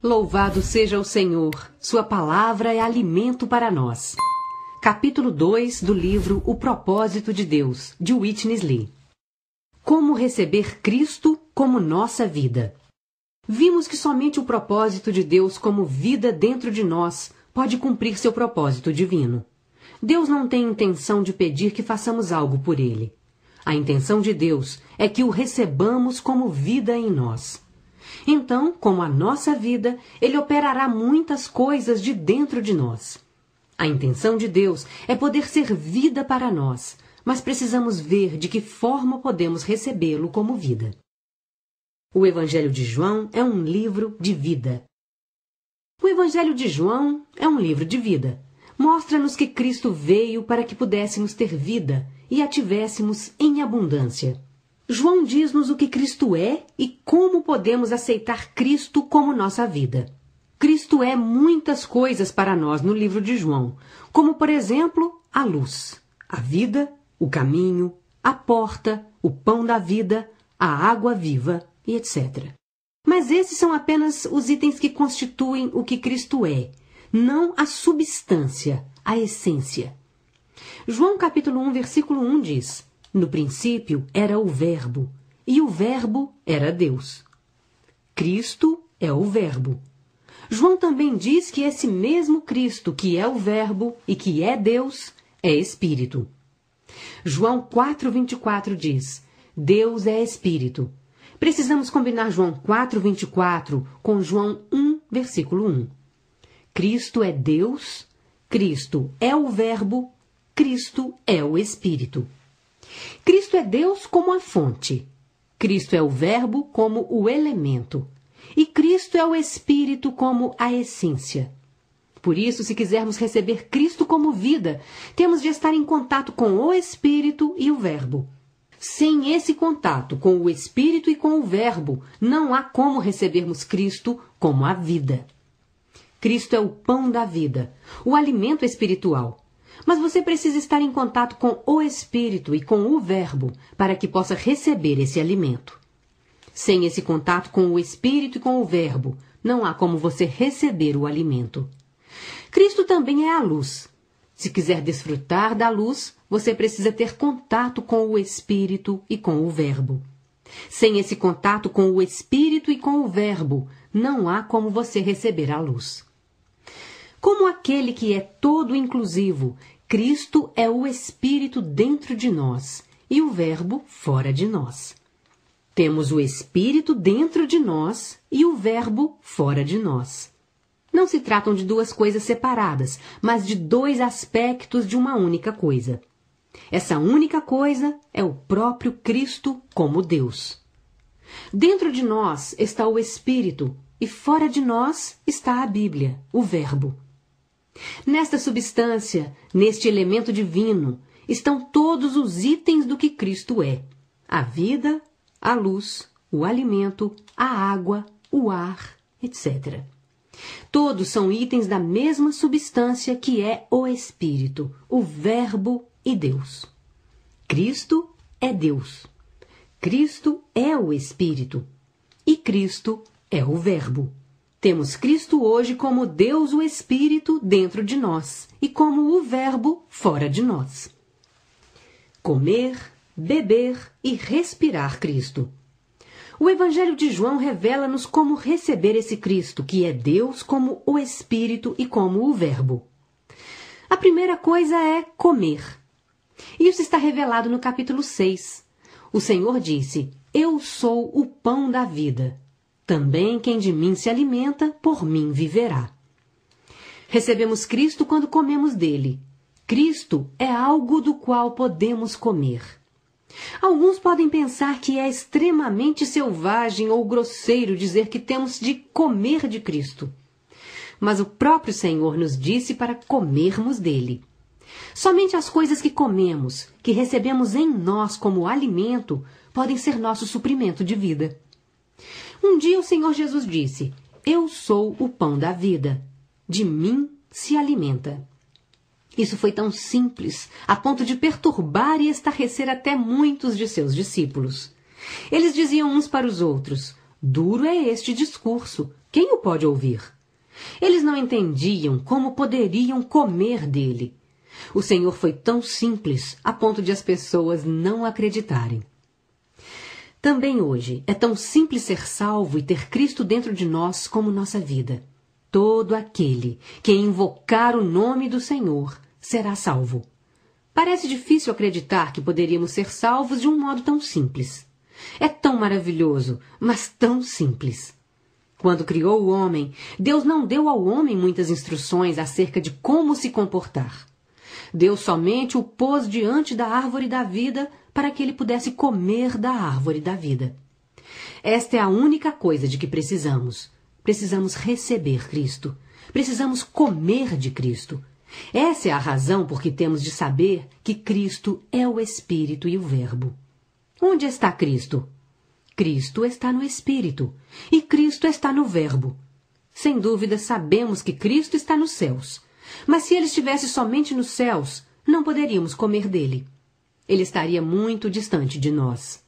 Louvado seja o Senhor, Sua palavra é alimento para nós. Capítulo 2 do livro O Propósito de Deus, de Witness Lee. Como receber Cristo como nossa vida. Vimos que somente o propósito de Deus como vida dentro de nós pode cumprir seu propósito divino. Deus não tem intenção de pedir que façamos algo por ele. A intenção de Deus é que o recebamos como vida em nós. Então, como a nossa vida, ele operará muitas coisas de dentro de nós. A intenção de Deus é poder ser vida para nós, mas precisamos ver de que forma podemos recebê-lo como vida. O Evangelho de João é um livro de vida. O Evangelho de João é um livro de vida. Mostra-nos que Cristo veio para que pudéssemos ter vida e a tivéssemos em abundância. João diz-nos o que Cristo é e como podemos aceitar Cristo como nossa vida. Cristo é muitas coisas para nós no livro de João, como, por exemplo, a luz, a vida, o caminho, a porta, o pão da vida, a água viva e etc. Mas esses são apenas os itens que constituem o que Cristo é, não a substância, a essência. João capítulo 1, versículo 1 diz: no princípio era o Verbo, e o Verbo era Deus. Cristo é o Verbo. João também diz que esse mesmo Cristo, que é o Verbo e que é Deus, é Espírito. João 4,24 diz: Deus é Espírito. Precisamos combinar João 4,24 com João 1, versículo 1. Cristo é Deus, Cristo é o Verbo, Cristo é o Espírito. Cristo é Deus como a fonte. Cristo é o Verbo como o elemento. E Cristo é o Espírito como a essência. Por isso, se quisermos receber Cristo como vida, temos de estar em contato com o Espírito e o Verbo. Sem esse contato com o Espírito e com o Verbo, não há como recebermos Cristo como a vida. Cristo é o pão da vida, o alimento espiritual. Mas você precisa estar em contato com o Espírito e com o Verbo para que possa receber esse alimento. Sem esse contato com o Espírito e com o Verbo, não há como você receber o alimento. Cristo também é a luz. Se quiser desfrutar da luz, você precisa ter contato com o Espírito e com o Verbo. Sem esse contato com o Espírito e com o Verbo, não há como você receber a luz. Como aquele que é todo inclusivo, Cristo é o Espírito dentro de nós e o Verbo fora de nós. Temos o Espírito dentro de nós e o Verbo fora de nós. Não se tratam de duas coisas separadas, mas de dois aspectos de uma única coisa. Essa única coisa é o próprio Cristo como Deus. Dentro de nós está o Espírito e fora de nós está a Bíblia, o Verbo. Nesta substância, neste elemento divino, estão todos os itens do que Cristo é: a vida, a luz, o alimento, a água, o ar, etc. Todos são itens da mesma substância que é o Espírito, o Verbo e Deus. Cristo é Deus. Cristo é o Espírito. E Cristo é o Verbo. Temos Cristo hoje como Deus o Espírito dentro de nós e como o Verbo fora de nós. Comer, beber e respirar Cristo. O Evangelho de João revela-nos como receber esse Cristo, que é Deus como o Espírito e como o Verbo. A primeira coisa é comer. Isso está revelado no capítulo 6. O Senhor disse: Eu sou o pão da vida. Também quem de mim se alimenta, por mim viverá. Recebemos Cristo quando comemos dele. Cristo é algo do qual podemos comer. Alguns podem pensar que é extremamente selvagem ou grosseiro dizer que temos de comer de Cristo. Mas o próprio Senhor nos disse para comermos dele. Somente as coisas que comemos, que recebemos em nós como alimento, podem ser nosso suprimento de vida. Um dia o Senhor Jesus disse: Eu sou o pão da vida. De mim se alimenta. Isso foi tão simples a ponto de perturbar e estarrecer até muitos de seus discípulos. Eles diziam uns para os outros: Duro é este discurso, quem o pode ouvir? Eles não entendiam como poderiam comer dele. O Senhor foi tão simples a ponto de as pessoas não acreditarem. Também hoje é tão simples ser salvo e ter Cristo dentro de nós como nossa vida. Todo aquele que invocar o nome do Senhor será salvo. Parece difícil acreditar que poderíamos ser salvos de um modo tão simples. É tão maravilhoso, mas tão simples. Quando criou o homem, Deus não deu ao homem muitas instruções acerca de como se comportar. Deus somente o pôs diante da árvore da vida para que ele pudesse comer da árvore da vida. Esta é a única coisa de que precisamos. Precisamos receber Cristo. Precisamos comer de Cristo. Essa é a razão por que temos de saber que Cristo é o Espírito e o Verbo. Onde está Cristo? Cristo está no Espírito e Cristo está no Verbo. Sem dúvida, sabemos que Cristo está nos céus. Mas se ele estivesse somente nos céus, não poderíamos comer dele ele estaria muito distante de nós.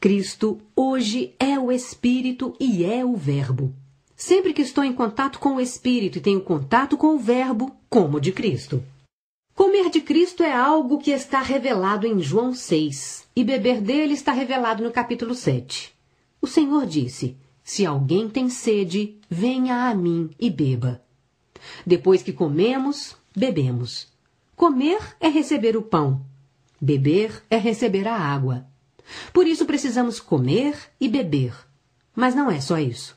Cristo hoje é o Espírito e é o Verbo. Sempre que estou em contato com o Espírito e tenho contato com o Verbo, como de Cristo. Comer de Cristo é algo que está revelado em João 6, e beber dele está revelado no capítulo 7. O Senhor disse: Se alguém tem sede, venha a mim e beba. Depois que comemos, bebemos. Comer é receber o pão, Beber é receber a água. Por isso precisamos comer e beber. Mas não é só isso.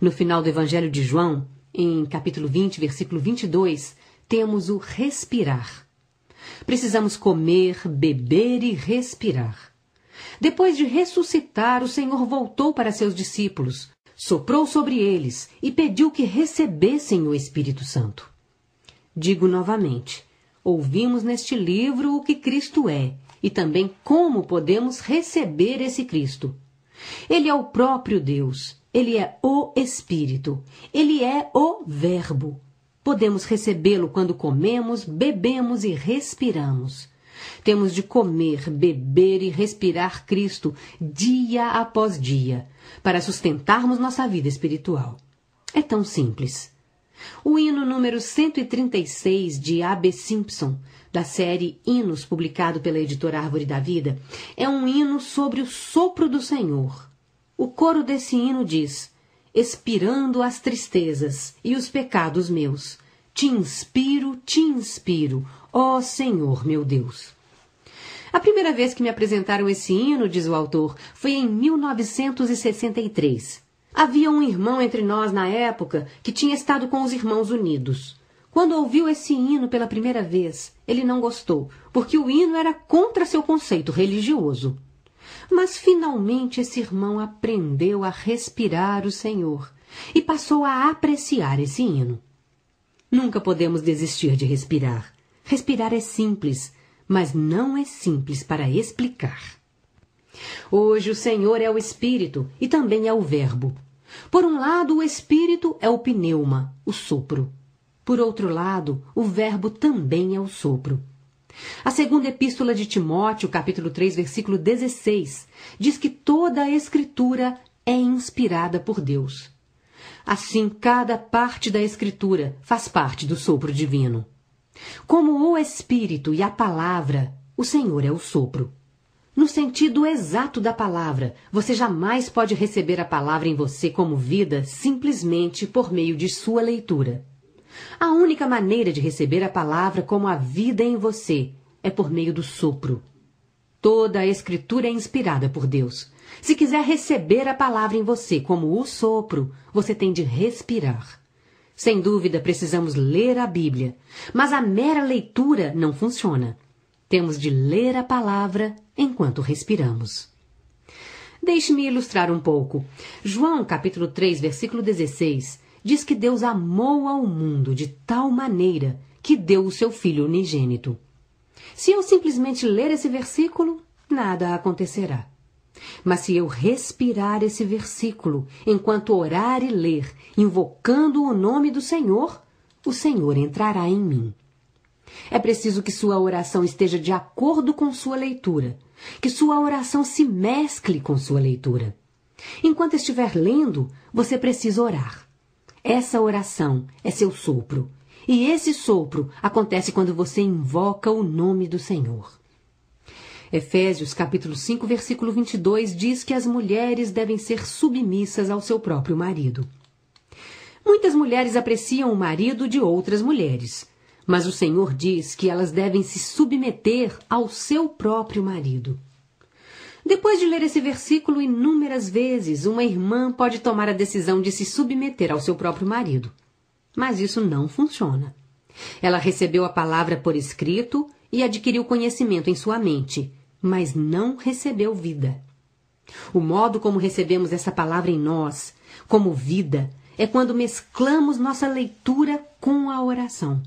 No final do Evangelho de João, em capítulo 20, versículo 22, temos o respirar. Precisamos comer, beber e respirar. Depois de ressuscitar, o Senhor voltou para seus discípulos, soprou sobre eles e pediu que recebessem o Espírito Santo. Digo novamente, Ouvimos neste livro o que Cristo é e também como podemos receber esse Cristo. Ele é o próprio Deus, ele é o Espírito, ele é o Verbo. Podemos recebê-lo quando comemos, bebemos e respiramos. Temos de comer, beber e respirar Cristo dia após dia, para sustentarmos nossa vida espiritual. É tão simples o hino número 136 de A.B. Simpson, da série Hinos, publicado pela editora Árvore da Vida, é um hino sobre o sopro do Senhor. O coro desse hino diz: Expirando as tristezas e os pecados meus, te inspiro, te inspiro, ó Senhor meu Deus. A primeira vez que me apresentaram esse hino, diz o autor, foi em 1963. Havia um irmão entre nós na época que tinha estado com os Irmãos Unidos. Quando ouviu esse hino pela primeira vez, ele não gostou, porque o hino era contra seu conceito religioso. Mas finalmente esse irmão aprendeu a respirar o Senhor e passou a apreciar esse hino. Nunca podemos desistir de respirar. Respirar é simples, mas não é simples para explicar. Hoje o Senhor é o Espírito e também é o Verbo. Por um lado, o Espírito é o pneuma, o sopro. Por outro lado, o Verbo também é o sopro. A segunda epístola de Timóteo, capítulo 3, versículo 16, diz que toda a Escritura é inspirada por Deus. Assim, cada parte da Escritura faz parte do sopro divino. Como o Espírito e a Palavra, o Senhor é o sopro. No sentido exato da palavra, você jamais pode receber a palavra em você como vida simplesmente por meio de sua leitura. A única maneira de receber a palavra como a vida em você é por meio do sopro. Toda a Escritura é inspirada por Deus. Se quiser receber a palavra em você como o sopro, você tem de respirar. Sem dúvida, precisamos ler a Bíblia, mas a mera leitura não funciona. Temos de ler a palavra enquanto respiramos. Deixe-me ilustrar um pouco. João, capítulo 3, versículo 16, diz que Deus amou ao mundo de tal maneira que deu o seu filho unigênito. Se eu simplesmente ler esse versículo, nada acontecerá. Mas se eu respirar esse versículo enquanto orar e ler, invocando o nome do Senhor, o Senhor entrará em mim. É preciso que sua oração esteja de acordo com sua leitura, que sua oração se mescle com sua leitura. Enquanto estiver lendo, você precisa orar. Essa oração é seu sopro, e esse sopro acontece quando você invoca o nome do Senhor. Efésios capítulo 5, versículo 22 diz que as mulheres devem ser submissas ao seu próprio marido. Muitas mulheres apreciam o marido de outras mulheres, mas o Senhor diz que elas devem se submeter ao seu próprio marido. Depois de ler esse versículo inúmeras vezes, uma irmã pode tomar a decisão de se submeter ao seu próprio marido. Mas isso não funciona. Ela recebeu a palavra por escrito e adquiriu conhecimento em sua mente, mas não recebeu vida. O modo como recebemos essa palavra em nós, como vida, é quando mesclamos nossa leitura com a oração.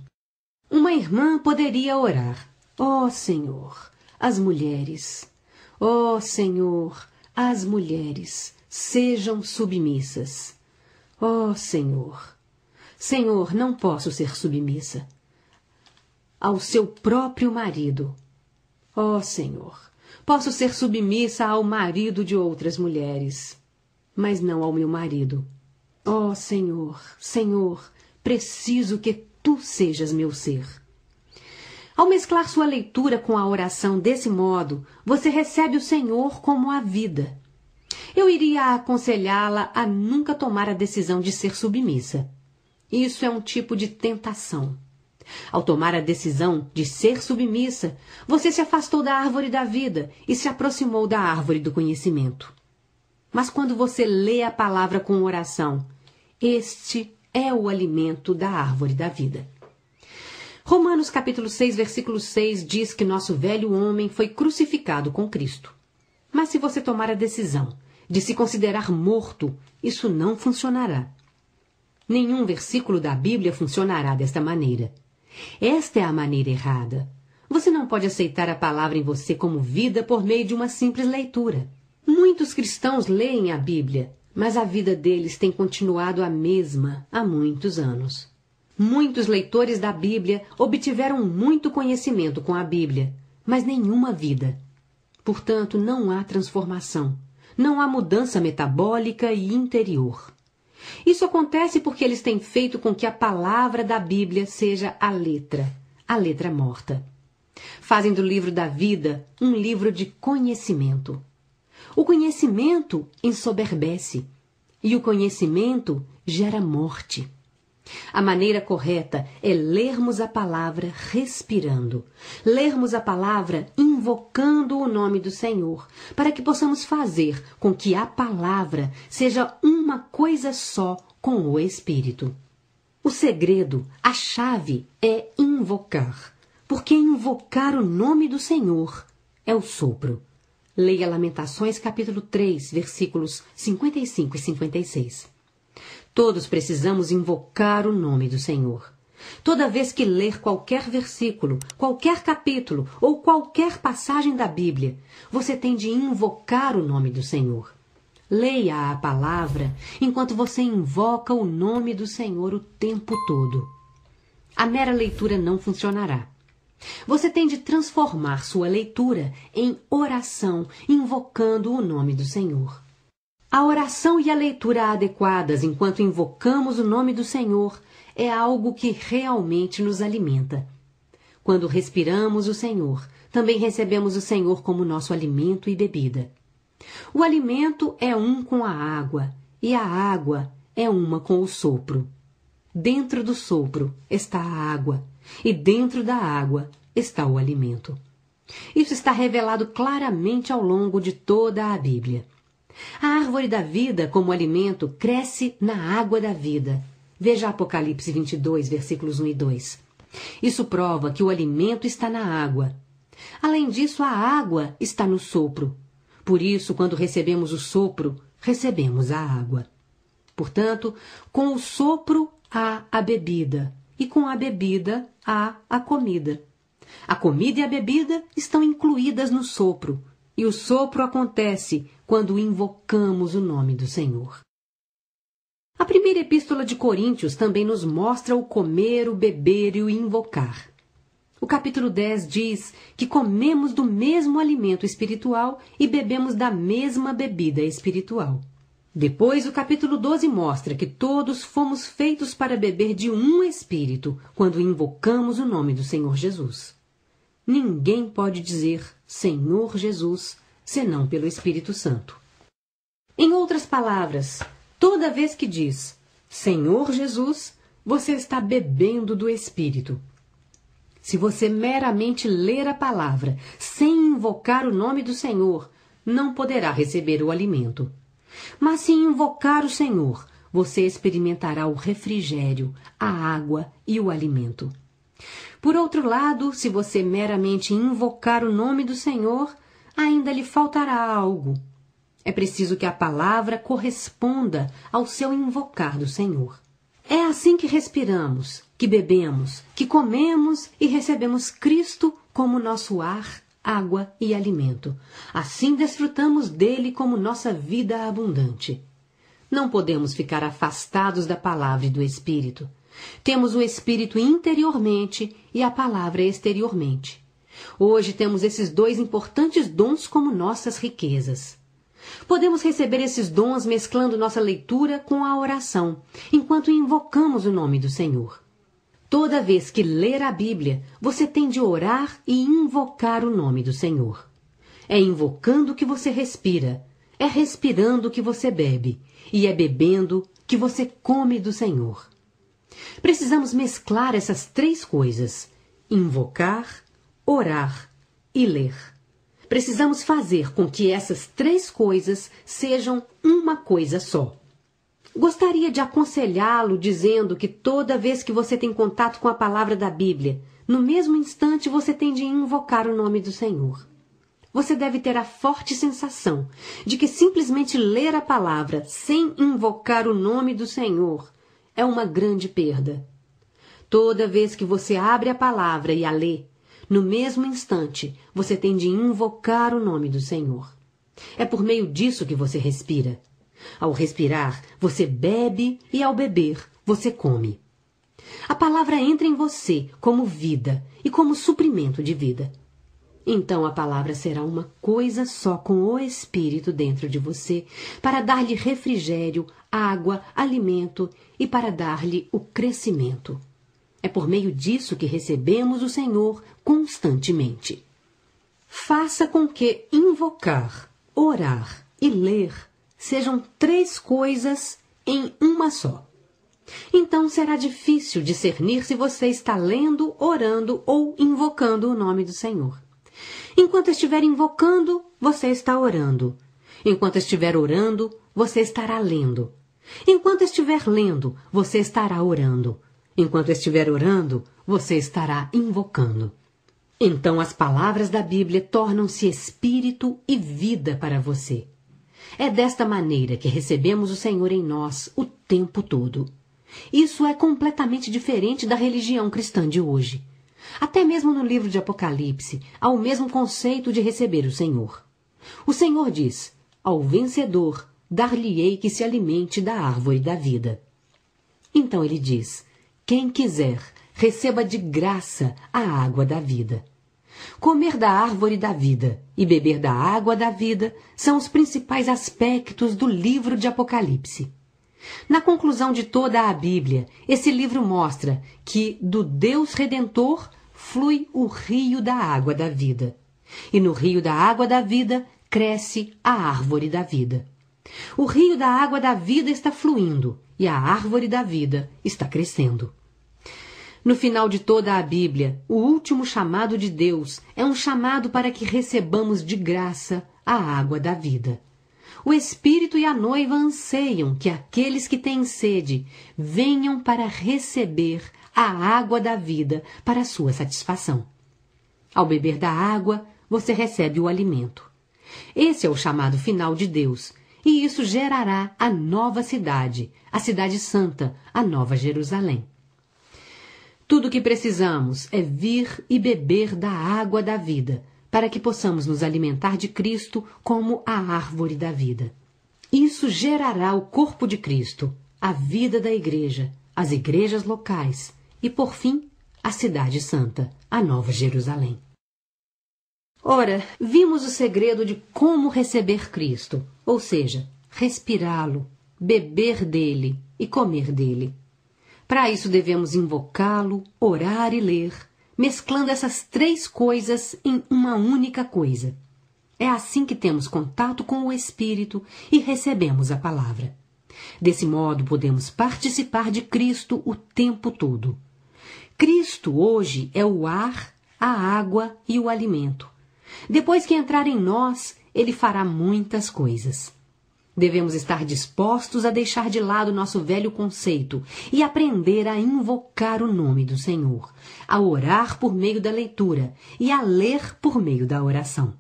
Uma irmã poderia orar: Ó oh, Senhor, as mulheres, ó oh, Senhor, as mulheres, sejam submissas. Ó oh, Senhor, Senhor, não posso ser submissa ao seu próprio marido. Ó Senhor, posso ser submissa ao marido de outras mulheres, mas não ao meu marido. Ó Senhor, Senhor, preciso que tu sejas meu ser. Ao mesclar sua leitura com a oração desse modo, você recebe o Senhor como a vida. Eu iria aconselhá-la a nunca tomar a decisão de ser submissa. Isso é um tipo de tentação. Ao tomar a decisão de ser submissa, você se afastou da árvore da vida e se aproximou da árvore do conhecimento. Mas quando você lê a palavra com oração, este é o alimento da árvore da vida. Romanos capítulo 6, versículo 6 diz que nosso velho homem foi crucificado com Cristo. Mas se você tomar a decisão de se considerar morto, isso não funcionará. Nenhum versículo da Bíblia funcionará desta maneira. Esta é a maneira errada. Você não pode aceitar a palavra em você como vida por meio de uma simples leitura. Muitos cristãos leem a Bíblia, mas a vida deles tem continuado a mesma há muitos anos. Muitos leitores da Bíblia obtiveram muito conhecimento com a Bíblia, mas nenhuma vida. Portanto, não há transformação, não há mudança metabólica e interior. Isso acontece porque eles têm feito com que a palavra da Bíblia seja a letra, a letra morta. Fazem do livro da vida um livro de conhecimento. O conhecimento ensoberbece e o conhecimento gera morte. A maneira correta é lermos a palavra respirando, lermos a palavra invocando o nome do Senhor, para que possamos fazer com que a palavra seja uma coisa só com o Espírito. O segredo, a chave é invocar, porque invocar o nome do Senhor é o sopro. Leia Lamentações, capítulo 3, versículos 55 e 56. Todos precisamos invocar o nome do Senhor. Toda vez que ler qualquer versículo, qualquer capítulo ou qualquer passagem da Bíblia, você tem de invocar o nome do Senhor. Leia a palavra enquanto você invoca o nome do Senhor o tempo todo. A mera leitura não funcionará. Você tem de transformar sua leitura em oração, invocando o nome do Senhor. A oração e a leitura adequadas enquanto invocamos o nome do Senhor é algo que realmente nos alimenta. Quando respiramos o Senhor, também recebemos o Senhor como nosso alimento e bebida. O alimento é um com a água, e a água é uma com o sopro. Dentro do sopro está a água, e dentro da água está o alimento. Isso está revelado claramente ao longo de toda a Bíblia. A árvore da vida, como alimento, cresce na água da vida. Veja Apocalipse 22, versículos 1 e 2. Isso prova que o alimento está na água. Além disso, a água está no sopro. Por isso, quando recebemos o sopro, recebemos a água. Portanto, com o sopro há a bebida, e com a bebida há a comida. A comida e a bebida estão incluídas no sopro, e o sopro acontece quando invocamos o nome do Senhor. A primeira epístola de Coríntios também nos mostra o comer, o beber e o invocar. O capítulo 10 diz que comemos do mesmo alimento espiritual e bebemos da mesma bebida espiritual. Depois, o capítulo 12 mostra que todos fomos feitos para beber de um Espírito quando invocamos o nome do Senhor Jesus. Ninguém pode dizer Senhor Jesus senão pelo Espírito Santo. Em outras palavras, toda vez que diz Senhor Jesus, você está bebendo do Espírito. Se você meramente ler a palavra sem invocar o nome do Senhor, não poderá receber o alimento. Mas se invocar o Senhor, você experimentará o refrigério, a água e o alimento. Por outro lado, se você meramente invocar o nome do Senhor, ainda lhe faltará algo. É preciso que a palavra corresponda ao seu invocar do Senhor. É assim que respiramos, que bebemos, que comemos e recebemos Cristo como nosso ar água e alimento. Assim desfrutamos dele como nossa vida abundante. Não podemos ficar afastados da palavra e do Espírito. Temos o Espírito interiormente e a palavra exteriormente. Hoje temos esses dois importantes dons como nossas riquezas. Podemos receber esses dons mesclando nossa leitura com a oração, enquanto invocamos o nome do Senhor. Toda vez que ler a Bíblia, você tem de orar e invocar o nome do Senhor. É invocando que você respira, é respirando que você bebe, e é bebendo que você come do Senhor. Precisamos mesclar essas três coisas: invocar, orar e ler. Precisamos fazer com que essas três coisas sejam uma coisa só. Gostaria de aconselhá-lo dizendo que toda vez que você tem contato com a palavra da Bíblia, no mesmo instante você tem de invocar o nome do Senhor. Você deve ter a forte sensação de que simplesmente ler a palavra sem invocar o nome do Senhor é uma grande perda. Toda vez que você abre a palavra e a lê, no mesmo instante você tem de invocar o nome do Senhor. É por meio disso que você respira. Ao respirar, você bebe e ao beber, você come. A palavra entra em você como vida e como suprimento de vida. Então a palavra será uma coisa só com o Espírito dentro de você, para dar-lhe refrigério, água, alimento e para dar-lhe o crescimento. É por meio disso que recebemos o Senhor constantemente. Faça com que invocar, orar e ler sejam três coisas em uma só. Então será difícil discernir se você está lendo, orando ou invocando o nome do Senhor. Enquanto estiver invocando, você está orando. Enquanto estiver orando, você estará lendo. Enquanto estiver lendo, você estará orando. Enquanto estiver orando, você estará invocando. Então as palavras da Bíblia tornam-se espírito e vida para você. É desta maneira que recebemos o Senhor em nós o tempo todo. Isso é completamente diferente da religião cristã de hoje. Até mesmo no livro de Apocalipse há o mesmo conceito de receber o Senhor. O Senhor diz: Ao vencedor dar-lhe-ei que se alimente da árvore da vida. Então ele diz: Quem quiser, receba de graça a água da vida. Comer da árvore da vida e beber da água da vida são os principais aspectos do livro de Apocalipse. Na conclusão de toda a Bíblia, esse livro mostra que do Deus Redentor flui o rio da água da vida. E no rio da água da vida cresce a árvore da vida. O rio da água da vida está fluindo e a árvore da vida está crescendo. No final de toda a Bíblia, o último chamado de Deus é um chamado para que recebamos de graça a água da vida. O Espírito e a noiva anseiam que aqueles que têm sede venham para receber a água da vida para sua satisfação. Ao beber da água, você recebe o alimento. Esse é o chamado final de Deus, e isso gerará a nova cidade, a Cidade Santa, a Nova Jerusalém. Tudo o que precisamos é vir e beber da água da vida, para que possamos nos alimentar de Cristo como a árvore da vida. Isso gerará o corpo de Cristo, a vida da igreja, as igrejas locais e, por fim, a Cidade Santa, a Nova Jerusalém. Ora, vimos o segredo de como receber Cristo, ou seja, respirá-lo, beber dele e comer dele. Para isso devemos invocá-lo, orar e ler, mesclando essas três coisas em uma única coisa. É assim que temos contato com o Espírito e recebemos a palavra. Desse modo, podemos participar de Cristo o tempo todo. Cristo hoje é o ar, a água e o alimento. Depois que entrar em nós, ele fará muitas coisas. Devemos estar dispostos a deixar de lado nosso velho conceito e aprender a invocar o nome do Senhor, a orar por meio da leitura e a ler por meio da oração.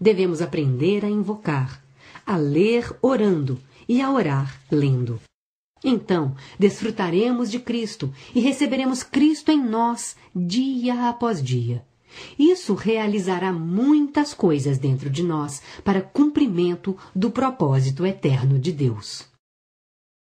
Devemos aprender a invocar, a ler orando e a orar lendo. Então, desfrutaremos de Cristo e receberemos Cristo em nós dia após dia. Isso realizará muitas coisas dentro de nós para cumprimento do propósito eterno de Deus.